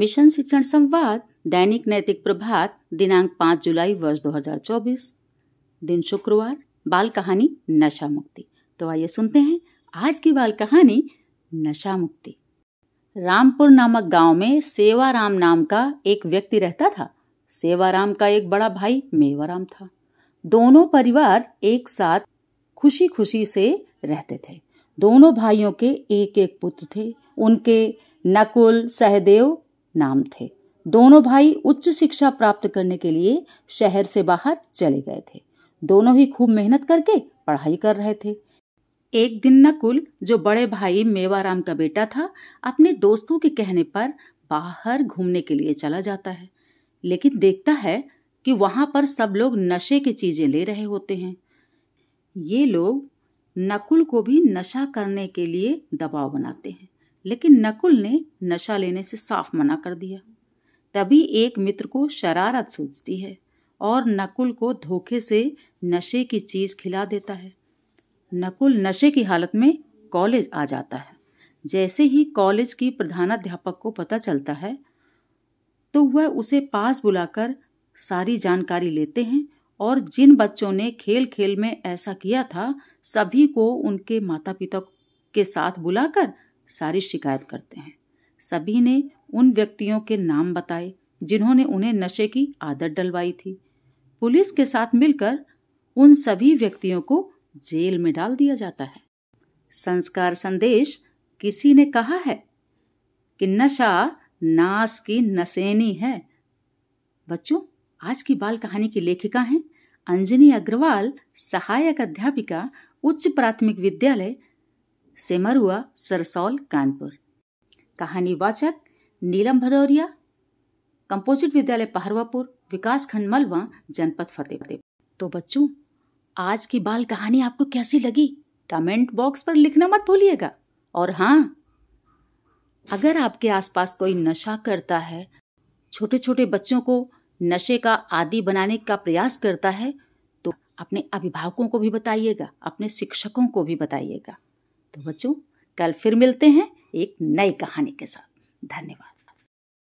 mission शिक्षण संवाद दैनिक नैतिक प्रभात दिनांक 5 जुलाई वर्ष 2024 दिन शुक्रवार बाल कहानी नशा मुक्ति तो आइए सुनते हैं आज की बाल कहानी नशा मुक्ति रामपुर नामक गांव में सेवाराम नाम का एक व्यक्ति रहता था सेवाराम का एक बड़ा भाई मेवाराम था दोनों परिवार एक साथ खुशी खुशी से रहते थे दोनों भाइयों के एक एक पुत्र थे उनके नकुल सहदेव नाम थे दोनों भाई उच्च शिक्षा प्राप्त करने के लिए शहर से बाहर चले गए थे दोनों ही खूब मेहनत करके पढ़ाई कर रहे थे एक दिन नकुल जो बड़े भाई मेवाराम का बेटा था अपने दोस्तों के कहने पर बाहर घूमने के लिए चला जाता है लेकिन देखता है कि वहाँ पर सब लोग नशे की चीज़ें ले रहे होते हैं ये लोग नकुल को भी नशा करने के लिए दबाव बनाते हैं लेकिन नकुल ने नशा लेने से साफ मना कर दिया तभी एक मित्र को शरारत सूझती है और नकुल को धोखे से नशे की चीज़ खिला देता है नकुल नशे की हालत में कॉलेज आ जाता है जैसे ही कॉलेज की प्रधानाध्यापक को पता चलता है तो वह उसे पास बुलाकर सारी जानकारी लेते हैं और जिन बच्चों ने खेल खेल में ऐसा किया था सभी को उनके माता पिता के साथ बुलाकर सारी शिकायत करते हैं सभी ने उन व्यक्तियों के नाम बताए जिन्होंने उन्हें नशे की आदत डलवाई थी पुलिस के साथ मिलकर उन सभी व्यक्तियों को जेल में डाल दिया जाता है संस्कार संदेश किसी ने कहा है कि नशा नास की नसेनी है बच्चों आज की बाल कहानी की लेखिका हैं अंजनी अग्रवाल सहायक अध्यापिका उच्च प्राथमिक विद्यालय सेमरुआ सरसौल कानपुर कहानी वाचक नीलम भदौरिया कंपोजिट विद्यालय पहरवापुर विकास खंड मलवा जनपद फतेहपुर तो बच्चों आज की बाल कहानी आपको कैसी लगी कमेंट बॉक्स पर लिखना मत भूलिएगा और हाँ अगर आपके आसपास कोई नशा करता है छोटे छोटे बच्चों को नशे का आदि बनाने का प्रयास करता है तो अपने अभिभावकों को भी बताइएगा अपने शिक्षकों को भी बताइएगा तो बच्चों कल फिर मिलते हैं एक नई कहानी के साथ धन्यवाद